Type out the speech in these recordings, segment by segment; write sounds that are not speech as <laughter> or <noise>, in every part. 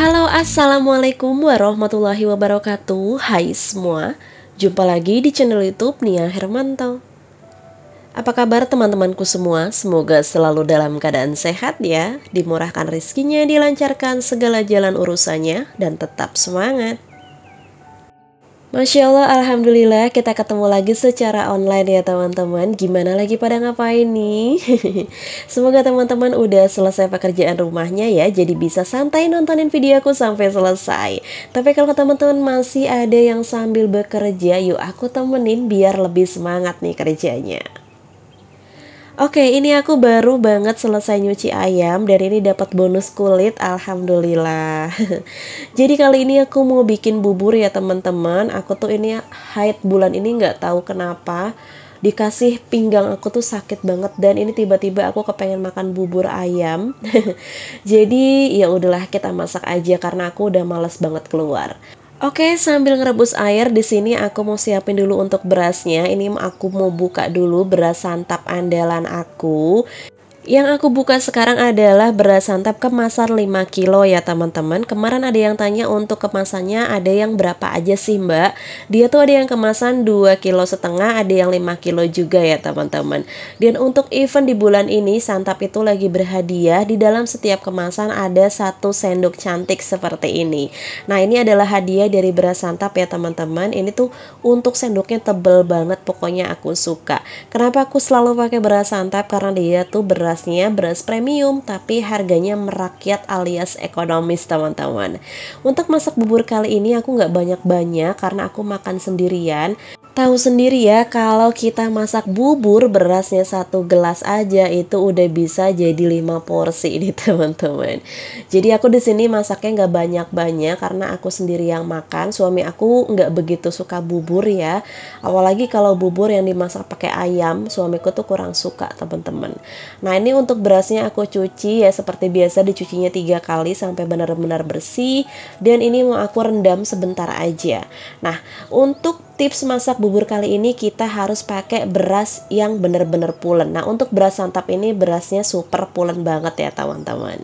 Halo assalamualaikum warahmatullahi wabarakatuh Hai semua Jumpa lagi di channel youtube Nia Hermanto Apa kabar teman-temanku semua Semoga selalu dalam keadaan sehat ya Dimurahkan rezekinya, Dilancarkan segala jalan urusannya Dan tetap semangat Masya Allah, Alhamdulillah kita ketemu lagi secara online ya teman-teman Gimana lagi pada ngapain nih? <laughs> Semoga teman-teman udah selesai pekerjaan rumahnya ya Jadi bisa santai nontonin video aku sampai selesai Tapi kalau teman-teman masih ada yang sambil bekerja Yuk aku temenin biar lebih semangat nih kerjanya Oke, ini aku baru banget selesai nyuci ayam dan ini dapat bonus kulit, alhamdulillah. <laughs> Jadi kali ini aku mau bikin bubur ya teman-teman. Aku tuh ini haid bulan ini nggak tahu kenapa dikasih pinggang aku tuh sakit banget dan ini tiba-tiba aku kepengen makan bubur ayam <laughs> jadi ya udahlah kita masak aja karena aku udah males banget keluar Oke, sambil ngerebus air di sini aku mau siapin dulu untuk berasnya. Ini aku mau buka dulu beras santap andalan aku. Yang aku buka sekarang adalah beras santap kemasan 5 kilo ya teman-teman Kemarin ada yang tanya untuk kemasannya ada yang berapa aja sih mbak Dia tuh ada yang kemasan 2 kilo setengah ada yang 5 kilo juga ya teman-teman Dan untuk event di bulan ini santap itu lagi berhadiah Di dalam setiap kemasan ada satu sendok cantik seperti ini Nah ini adalah hadiah dari beras santap ya teman-teman Ini tuh untuk sendoknya tebel banget pokoknya aku suka Kenapa aku selalu pakai beras santap karena dia tuh beras Berasnya beras premium tapi harganya merakyat alias ekonomis teman-teman Untuk masak bubur kali ini aku nggak banyak-banyak karena aku makan sendirian Tahu sendiri ya kalau kita masak bubur berasnya satu gelas aja itu udah bisa jadi lima porsi <laughs> nih teman-teman. Jadi aku di sini masaknya nggak banyak-banyak karena aku sendiri yang makan. Suami aku nggak begitu suka bubur ya. Apalagi kalau bubur yang dimasak pakai ayam, suamiku tuh kurang suka teman-teman. Nah ini untuk berasnya aku cuci ya seperti biasa dicucinya tiga kali sampai benar-benar bersih. Dan ini mau aku rendam sebentar aja. Nah untuk tips masak bubur kali ini kita harus pakai beras yang benar-benar pulen. Nah, untuk beras santap ini berasnya super pulen banget ya, teman-teman.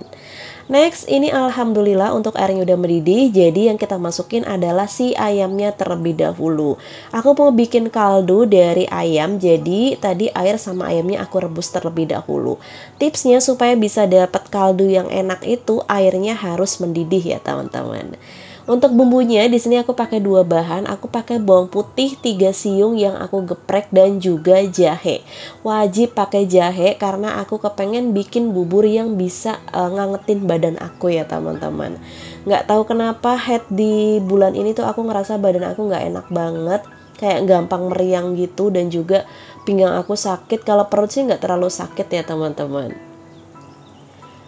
Next, ini alhamdulillah untuk airnya udah mendidih, jadi yang kita masukin adalah si ayamnya terlebih dahulu. Aku mau bikin kaldu dari ayam, jadi tadi air sama ayamnya aku rebus terlebih dahulu. Tipsnya supaya bisa dapat kaldu yang enak itu airnya harus mendidih ya, teman-teman. Untuk bumbunya di sini aku pakai dua bahan, aku pakai bawang putih, tiga siung yang aku geprek dan juga jahe. Wajib pakai jahe karena aku kepengen bikin bubur yang bisa uh, ngangetin badan aku ya teman-teman. Nggak tahu kenapa head di bulan ini tuh aku ngerasa badan aku nggak enak banget kayak gampang meriang gitu dan juga pinggang aku sakit kalau perut sih nggak terlalu sakit ya teman-teman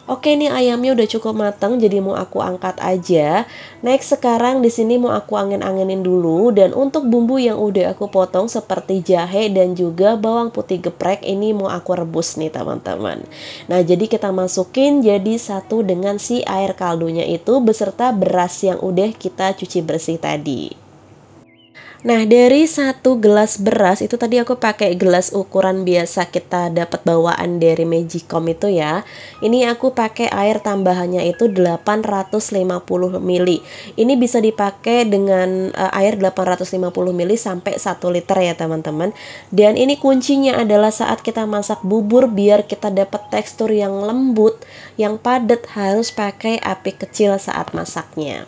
Oke nih ayamnya udah cukup matang jadi mau aku angkat aja. Next sekarang di sini mau aku angin-anginin dulu dan untuk bumbu yang udah aku potong seperti jahe dan juga bawang putih geprek ini mau aku rebus nih teman-teman. Nah, jadi kita masukin jadi satu dengan si air kaldunya itu beserta beras yang udah kita cuci bersih tadi. Nah, dari satu gelas beras itu tadi aku pakai gelas ukuran biasa kita dapat bawaan dari Magicom itu ya. Ini aku pakai air tambahannya itu 850 ml. Ini bisa dipakai dengan uh, air 850 ml sampai 1 liter ya, teman-teman. Dan ini kuncinya adalah saat kita masak bubur biar kita dapat tekstur yang lembut, yang padat harus pakai api kecil saat masaknya.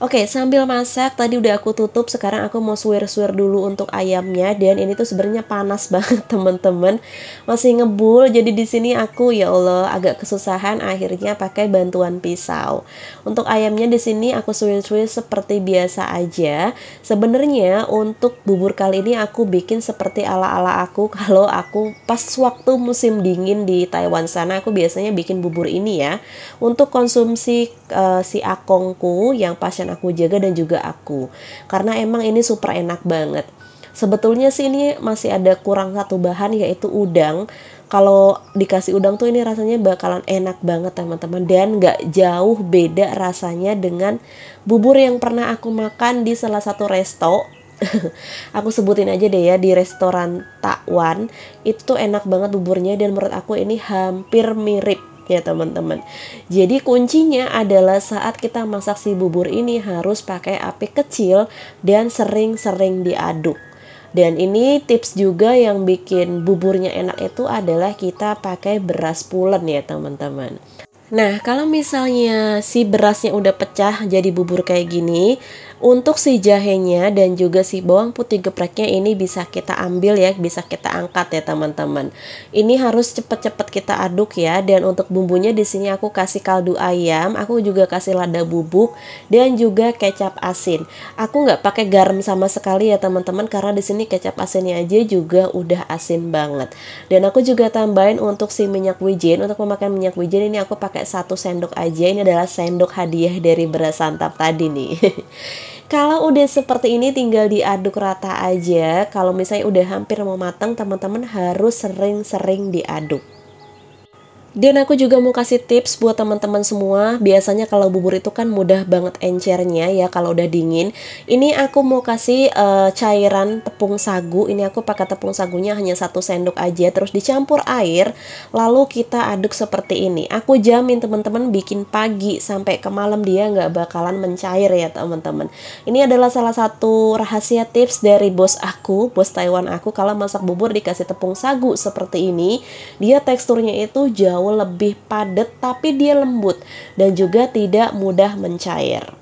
Oke, sambil masak tadi udah aku tutup, sekarang aku mau suwir-suwir dulu untuk ayamnya dan ini tuh sebenarnya panas <laughs> banget temen-temen Masih ngebul. Jadi di sini aku ya Allah agak kesusahan akhirnya pakai bantuan pisau. Untuk ayamnya di sini aku suwir-suwir seperti biasa aja. Sebenarnya untuk bubur kali ini aku bikin seperti ala-ala aku <laughs> kalau aku pas waktu musim dingin di Taiwan sana aku biasanya bikin bubur ini ya. Untuk konsumsi uh, si akongku yang pasien yang aku jaga dan juga aku karena emang ini super enak banget sebetulnya sih ini masih ada kurang satu bahan yaitu udang kalau dikasih udang tuh ini rasanya bakalan enak banget teman-teman dan gak jauh beda rasanya dengan bubur yang pernah aku makan di salah satu resto <laughs> aku sebutin aja deh ya di restoran Takwan itu enak banget buburnya dan menurut aku ini hampir mirip ya teman-teman. Jadi kuncinya adalah saat kita masak si bubur ini harus pakai api kecil dan sering-sering diaduk. Dan ini tips juga yang bikin buburnya enak itu adalah kita pakai beras pulen ya teman-teman. Nah, kalau misalnya si berasnya udah pecah jadi bubur kayak gini, untuk si jahenya dan juga si bawang putih gepreknya ini bisa kita ambil ya, bisa kita angkat ya teman-teman. Ini harus cepat-cepat kita aduk ya. Dan untuk bumbunya di sini aku kasih kaldu ayam, aku juga kasih lada bubuk dan juga kecap asin. Aku nggak pakai garam sama sekali ya teman-teman karena di sini kecap asinnya aja juga udah asin banget. Dan aku juga tambahin untuk si minyak wijen, untuk pemakaian minyak wijen ini aku pakai satu sendok aja. Ini adalah sendok hadiah dari beras santap tadi nih. <laughs> Kalau udah seperti ini tinggal diaduk rata aja. Kalau misalnya udah hampir mau matang, teman-teman harus sering-sering diaduk. Dan aku juga mau kasih tips buat teman-teman semua. Biasanya kalau bubur itu kan mudah banget encernya ya kalau udah dingin. Ini aku mau kasih uh, cairan tepung sagu. Ini aku pakai tepung sagunya hanya satu sendok aja. Terus dicampur air, lalu kita aduk seperti ini. Aku jamin teman-teman bikin pagi sampai ke malam dia nggak bakalan mencair ya teman-teman. Ini adalah salah satu rahasia tips dari bos aku, bos Taiwan aku. Kalau masak bubur dikasih tepung sagu seperti ini, dia teksturnya itu jauh jauh lebih padat tapi dia lembut dan juga tidak mudah mencair.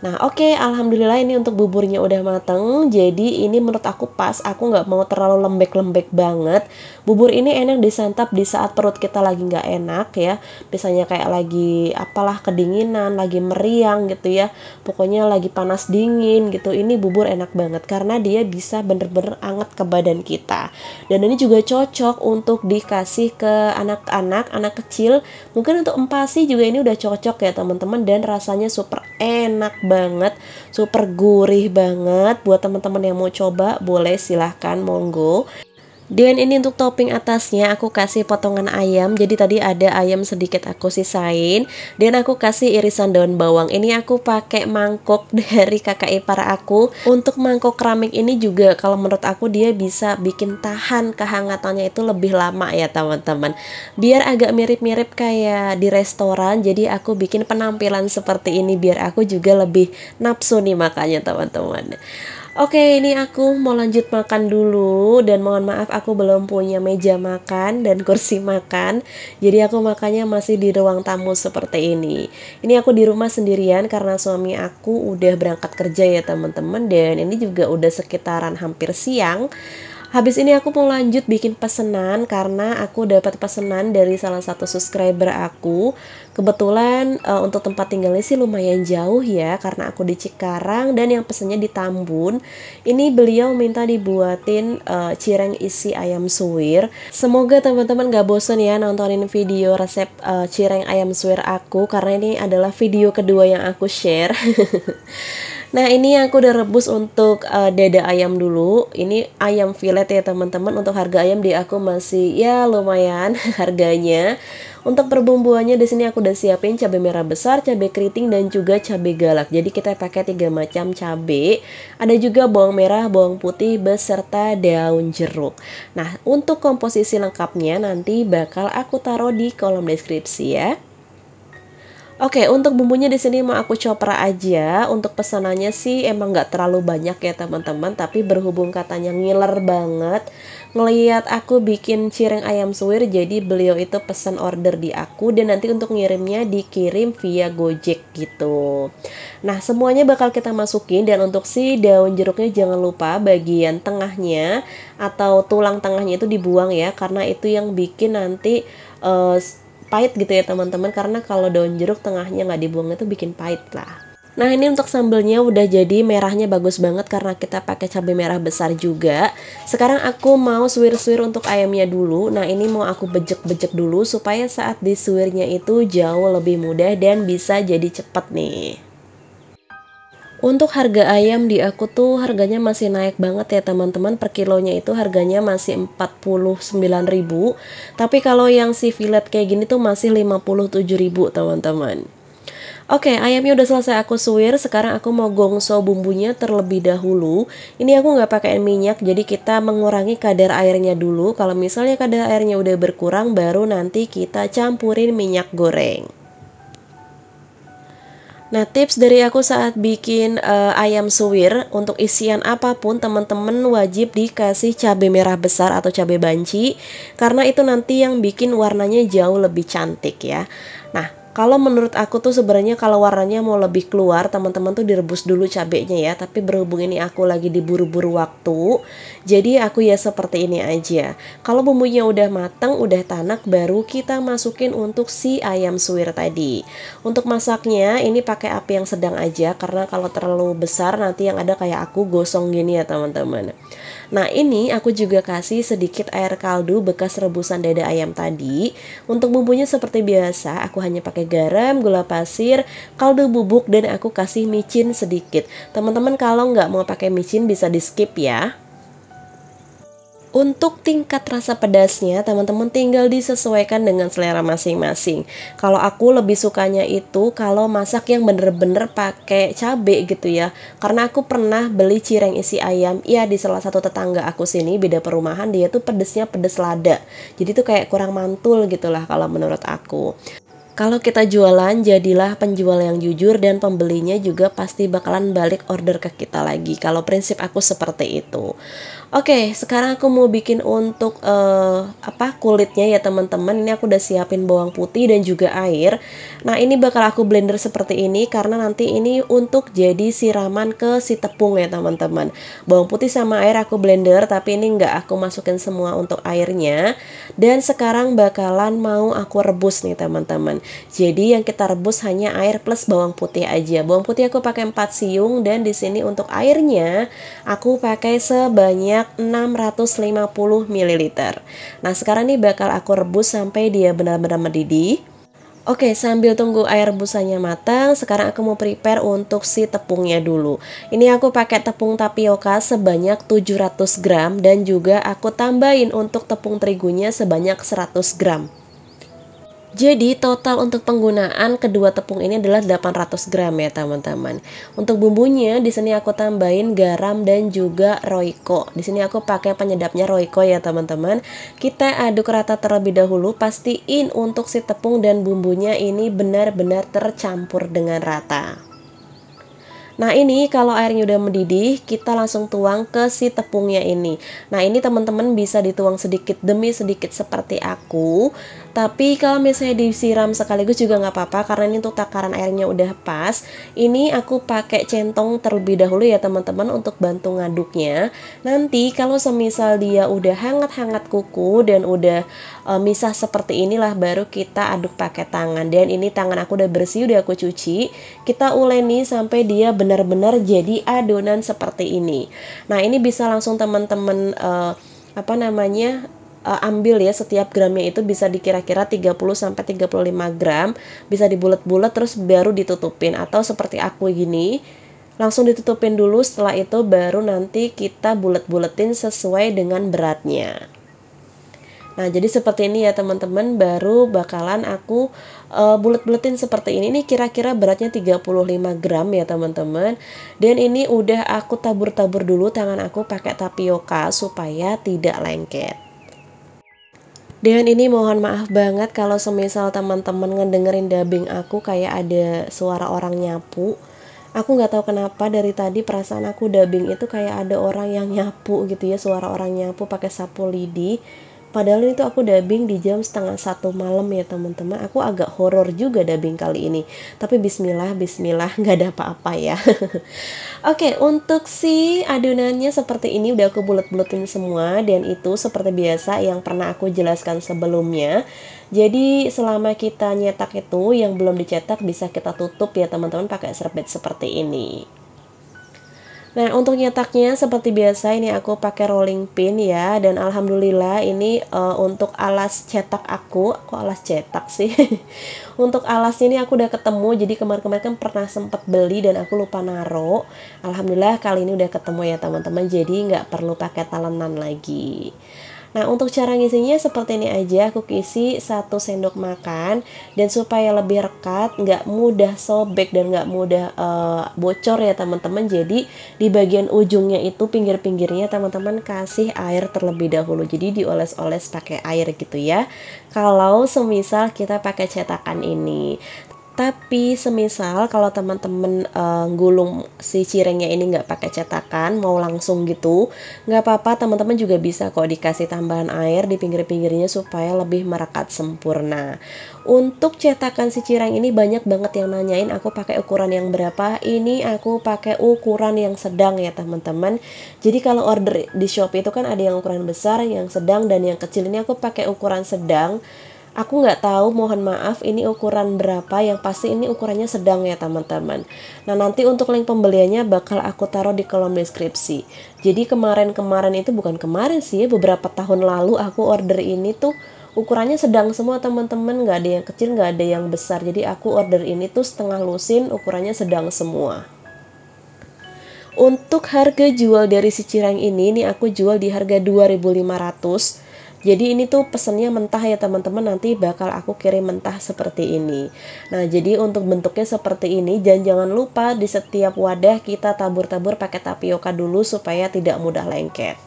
Nah oke okay, alhamdulillah ini untuk buburnya udah mateng Jadi ini menurut aku pas aku gak mau terlalu lembek-lembek banget Bubur ini enak disantap di saat perut kita lagi gak enak ya Misalnya kayak lagi apalah kedinginan, lagi meriang gitu ya Pokoknya lagi panas dingin gitu Ini bubur enak banget karena dia bisa bener-bener anget ke badan kita Dan ini juga cocok untuk dikasih ke anak-anak, anak kecil Mungkin untuk empasi juga ini udah cocok ya teman-teman Dan rasanya super enak banget super gurih banget buat teman-teman yang mau coba boleh silahkan monggo dan ini untuk topping atasnya aku kasih potongan ayam. Jadi tadi ada ayam sedikit aku sisain dan aku kasih irisan daun bawang. Ini aku pakai mangkok <laughs> dari kakak ipar aku. Untuk mangkok keramik ini juga kalau menurut aku dia bisa bikin tahan kehangatannya itu lebih lama ya teman-teman. Biar agak mirip-mirip kayak di restoran. Jadi aku bikin penampilan seperti ini biar aku juga lebih nafsu nih makanya teman-teman. Oke, ini aku mau lanjut makan dulu dan mohon maaf aku belum punya meja makan dan kursi makan. Jadi aku makannya masih di ruang tamu seperti ini. Ini aku di rumah sendirian karena suami aku udah berangkat kerja ya, teman-teman dan ini juga udah sekitaran hampir siang habis ini aku mau lanjut bikin pesenan karena aku dapat pesenan dari salah satu subscriber aku. Kebetulan uh, untuk tempat tinggalnya sih lumayan jauh ya karena aku di Cikarang dan yang pesennya di Tambun. Ini beliau minta dibuatin uh, cireng isi ayam suwir. Semoga teman-teman gak bosen ya nontonin video resep uh, cireng ayam suwir aku karena ini adalah video kedua yang aku share. <laughs> Nah ini aku udah rebus untuk uh, dada ayam dulu. Ini ayam fillet ya teman-teman. Untuk harga ayam di aku masih ya lumayan <laughs> harganya. Untuk perbumbuannya di sini aku udah siapin cabai merah besar, cabai keriting dan juga cabai galak. Jadi kita pakai tiga macam cabai. Ada juga bawang merah, bawang putih beserta daun jeruk. Nah, untuk komposisi lengkapnya nanti bakal aku taruh di kolom deskripsi ya. Oke, untuk bumbunya di sini mau aku copra aja. Untuk pesanannya sih emang nggak terlalu banyak ya teman-teman, tapi berhubung katanya ngiler banget, ngeliat aku bikin cireng ayam suwir, jadi beliau itu pesan order di aku dan nanti untuk ngirimnya dikirim via Gojek gitu. Nah, semuanya bakal kita masukin dan untuk si daun jeruknya jangan lupa bagian tengahnya atau tulang tengahnya itu dibuang ya, karena itu yang bikin nanti uh, pahit gitu ya teman-teman karena kalau daun jeruk tengahnya nggak dibuang itu bikin pahit lah. Nah ini untuk sambelnya udah jadi merahnya bagus banget karena kita pakai cabai merah besar juga Sekarang aku mau suwir-suwir untuk ayamnya dulu Nah ini mau aku bejek-bejek dulu supaya saat disuwirnya itu jauh lebih mudah dan bisa jadi cepet nih untuk harga ayam di aku tuh harganya masih naik banget ya teman-teman per kilonya itu harganya masih 49.000 tapi kalau yang si fillet kayak gini tuh masih 57.000 teman-teman. Oke, ayamnya udah selesai aku suwir. Sekarang aku mau gongso bumbunya terlebih dahulu. Ini aku nggak pakai minyak, jadi kita mengurangi kadar airnya dulu. Kalau misalnya kadar airnya udah berkurang, baru nanti kita campurin minyak goreng. Nah, tips dari aku saat bikin uh, ayam suwir untuk isian apapun teman-teman wajib dikasih cabai merah besar atau cabai banci karena itu nanti yang bikin warnanya jauh lebih cantik ya. Nah, kalau menurut aku tuh sebenarnya kalau warnanya mau lebih keluar teman-teman tuh direbus dulu cabenya ya tapi berhubung ini aku lagi diburu-buru waktu jadi aku ya seperti ini aja kalau bumbunya udah matang, udah tanak baru kita masukin untuk si ayam suwir tadi untuk masaknya ini pakai api yang sedang aja karena kalau terlalu besar nanti yang ada kayak aku gosong gini ya teman-teman Nah ini aku juga kasih sedikit air kaldu bekas rebusan dada ayam tadi. Untuk bumbunya seperti biasa, aku hanya pakai garam, gula pasir, kaldu bubuk, dan aku kasih micin sedikit. Teman-teman kalau nggak mau pakai micin bisa di skip ya. Untuk tingkat rasa pedasnya, teman-teman tinggal disesuaikan dengan selera masing-masing. Kalau aku lebih sukanya itu kalau masak yang bener-bener pakai cabai gitu ya. Karena aku pernah beli cireng isi ayam, ya di salah satu tetangga aku sini beda perumahan dia tuh pedesnya pedes lada. Jadi tuh kayak kurang mantul gitulah kalau menurut aku. Kalau kita jualan, jadilah penjual yang jujur dan pembelinya juga pasti bakalan balik order ke kita lagi. Kalau prinsip aku seperti itu. Oke, okay, sekarang aku mau bikin untuk uh, apa kulitnya ya teman-teman. Ini aku udah siapin bawang putih dan juga air. Nah ini bakal aku blender seperti ini karena nanti ini untuk jadi siraman ke si tepung ya teman-teman. Bawang putih sama air aku blender, tapi ini nggak aku masukin semua untuk airnya. Dan sekarang bakalan mau aku rebus nih teman-teman. Jadi yang kita rebus hanya air plus bawang putih aja. Bawang putih aku pakai 4 siung dan di sini untuk airnya aku pakai sebanyak sebanyak 650 ml. Nah, sekarang ini bakal aku rebus sampai dia benar-benar mendidih. Oke, sambil tunggu air rebusannya matang, sekarang aku mau prepare untuk si tepungnya dulu. Ini aku pakai tepung tapioka sebanyak 700 gram dan juga aku tambahin untuk tepung terigunya sebanyak 100 gram. Jadi total untuk penggunaan kedua tepung ini adalah 800 gram ya teman-teman. Untuk bumbunya di sini aku tambahin garam dan juga roiko. Di sini aku pakai penyedapnya roiko ya teman-teman. Kita aduk rata terlebih dahulu. Pastiin untuk si tepung dan bumbunya ini benar-benar tercampur dengan rata. Nah ini kalau airnya udah mendidih, kita langsung tuang ke si tepungnya ini. Nah ini teman-teman bisa dituang sedikit demi sedikit seperti aku. Tapi kalau misalnya disiram sekaligus juga nggak apa-apa karena ini untuk takaran airnya udah pas. Ini aku pakai centong terlebih dahulu ya teman-teman untuk bantu ngaduknya. Nanti kalau semisal dia udah hangat-hangat kuku dan udah e, misah seperti inilah baru kita aduk pakai tangan. Dan ini tangan aku udah bersih, udah aku cuci. Kita uleni sampai dia benar-benar jadi adonan seperti ini. Nah, ini bisa langsung teman-teman eh, apa namanya uh, ambil ya setiap gramnya itu bisa dikira-kira 30 sampai 35 gram, bisa dibulet-bulet terus baru ditutupin atau seperti aku gini. Langsung ditutupin dulu setelah itu baru nanti kita bulet-buletin sesuai dengan beratnya. Nah, jadi seperti ini ya teman-teman, baru bakalan aku uh, bulet-buletin seperti ini. Ini kira-kira beratnya 35 gram ya teman-teman. Dan ini udah aku tabur-tabur dulu tangan aku pakai tapioka supaya tidak lengket. Dengan ini mohon maaf banget kalau semisal teman-teman ngedengerin dubbing aku kayak ada suara orang nyapu. Aku nggak tahu kenapa dari tadi perasaan aku dubbing itu kayak ada orang yang nyapu gitu ya, suara orang nyapu pakai sapu lidi. Padahal itu aku dubbing di jam setengah satu malam ya teman-teman. Aku agak horor juga dubbing kali ini. Tapi Bismillah, Bismillah nggak ada apa-apa ya. <laughs> Oke, okay, untuk si adonannya seperti ini udah aku bulat-bulatin semua dan itu seperti biasa yang pernah aku jelaskan sebelumnya. Jadi selama kita nyetak itu yang belum dicetak bisa kita tutup ya teman-teman pakai serbet seperti ini. Nah, untuk nyetaknya seperti biasa ini aku pakai rolling pin ya dan alhamdulillah ini uh, untuk alas cetak aku, aku alas cetak sih. <laughs> untuk alas ini aku udah ketemu jadi kemarin-kemarin kan pernah sempet beli dan aku lupa naro. Alhamdulillah kali ini udah ketemu ya teman-teman jadi nggak perlu pakai talenan lagi. Nah untuk cara ngisinya seperti ini aja aku isi satu sendok makan dan supaya lebih rekat nggak mudah sobek dan nggak mudah uh, bocor ya teman-teman jadi di bagian ujungnya itu pinggir-pinggirnya teman-teman kasih air terlebih dahulu jadi dioles-oles pakai air gitu ya kalau semisal kita pakai cetakan ini tapi semisal kalau teman-teman uh, gulung si cirengnya ini nggak pakai cetakan, mau langsung gitu, nggak apa-apa. Teman-teman juga bisa kok dikasih tambahan air di pinggir-pinggirnya supaya lebih merekat sempurna. Untuk cetakan si cireng ini banyak banget yang nanyain aku pakai ukuran yang berapa. Ini aku pakai ukuran yang sedang ya teman-teman. Jadi kalau order di Shopee itu kan ada yang ukuran besar, yang sedang dan yang kecil. Ini aku pakai ukuran sedang Aku nggak tahu, mohon maaf, ini ukuran berapa, yang pasti ini ukurannya sedang ya teman-teman. Nah nanti untuk link pembeliannya bakal aku taruh di kolom deskripsi. Jadi kemarin-kemarin itu bukan kemarin sih, ya, beberapa tahun lalu aku order ini tuh ukurannya sedang semua teman-teman, nggak ada yang kecil, nggak ada yang besar. Jadi aku order ini tuh setengah lusin, ukurannya sedang semua. Untuk harga jual dari si cireng ini, ini aku jual di harga 2500 jadi ini tuh pesennya mentah ya teman-teman nanti bakal aku kirim mentah seperti ini. Nah jadi untuk bentuknya seperti ini dan jangan lupa di setiap wadah kita tabur-tabur pakai tapioka dulu supaya tidak mudah lengket.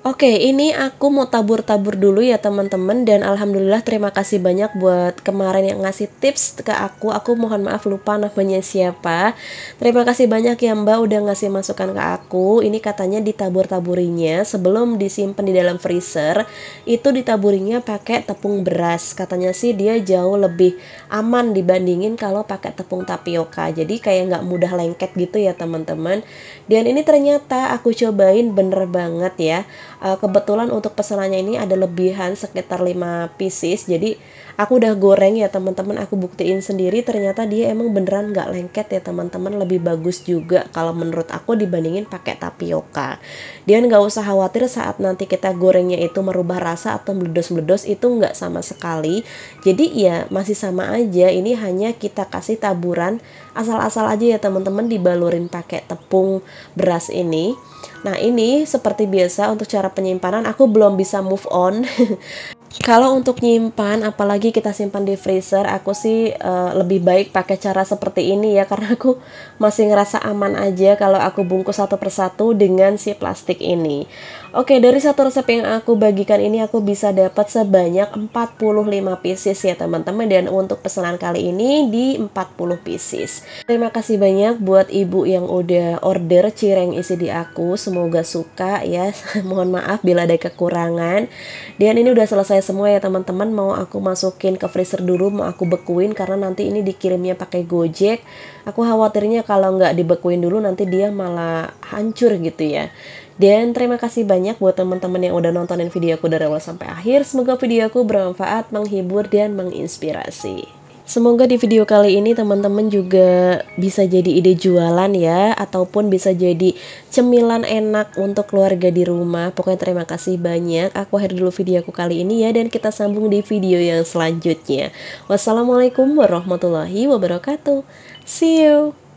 Oke, ini aku mau tabur-tabur dulu ya teman-teman dan alhamdulillah terima kasih banyak buat kemarin yang ngasih tips ke aku. Aku mohon maaf lupa namanya siapa. Terima kasih banyak ya Mbak udah ngasih masukan ke aku. Ini katanya ditabur-taburinya sebelum disimpan di dalam freezer itu ditaburinya pakai tepung beras. Katanya sih dia jauh lebih aman dibandingin kalau pakai tepung tapioka. Jadi kayak nggak mudah lengket gitu ya teman-teman. Dan ini ternyata aku cobain bener banget ya uh, kebetulan untuk pesanannya ini ada lebihan sekitar 5 pieces jadi aku udah goreng ya teman-teman aku buktiin sendiri ternyata dia emang beneran nggak lengket ya teman-teman lebih bagus juga kalau menurut aku dibandingin pakai tapioka dia nggak usah khawatir saat nanti kita gorengnya itu merubah rasa atau meledos-meledos itu nggak sama sekali jadi ya masih sama aja ini hanya kita kasih taburan asal-asal aja ya teman-teman dibalurin pakai tepung beras ini nah ini seperti biasa untuk cara penyimpanan aku belum bisa move on <laughs> kalau untuk nyimpan apalagi kita simpan di freezer aku sih uh, lebih baik pakai cara seperti ini ya karena aku masih ngerasa aman aja kalau aku bungkus satu persatu dengan si plastik ini Oke, dari satu resep yang aku bagikan ini aku bisa dapat sebanyak 45 pieces ya teman-teman dan untuk pesanan kali ini di 40 pieces. Terima kasih banyak buat ibu yang udah order cireng isi di aku, semoga suka ya. <laughs> Mohon maaf bila ada kekurangan. Dan ini udah selesai semua ya teman-teman, mau aku masukin ke freezer dulu, mau aku bekuin karena nanti ini dikirimnya pakai Gojek. Aku khawatirnya kalau nggak dibekuin dulu nanti dia malah hancur gitu ya. Dan terima kasih banyak buat teman-teman yang udah nontonin videoku aku dari awal sampai akhir. Semoga videoku bermanfaat, menghibur, dan menginspirasi. Semoga di video kali ini teman-teman juga bisa jadi ide jualan ya Ataupun bisa jadi cemilan enak untuk keluarga di rumah Pokoknya terima kasih banyak Aku akhir dulu video aku kali ini ya Dan kita sambung di video yang selanjutnya Wassalamualaikum warahmatullahi wabarakatuh See you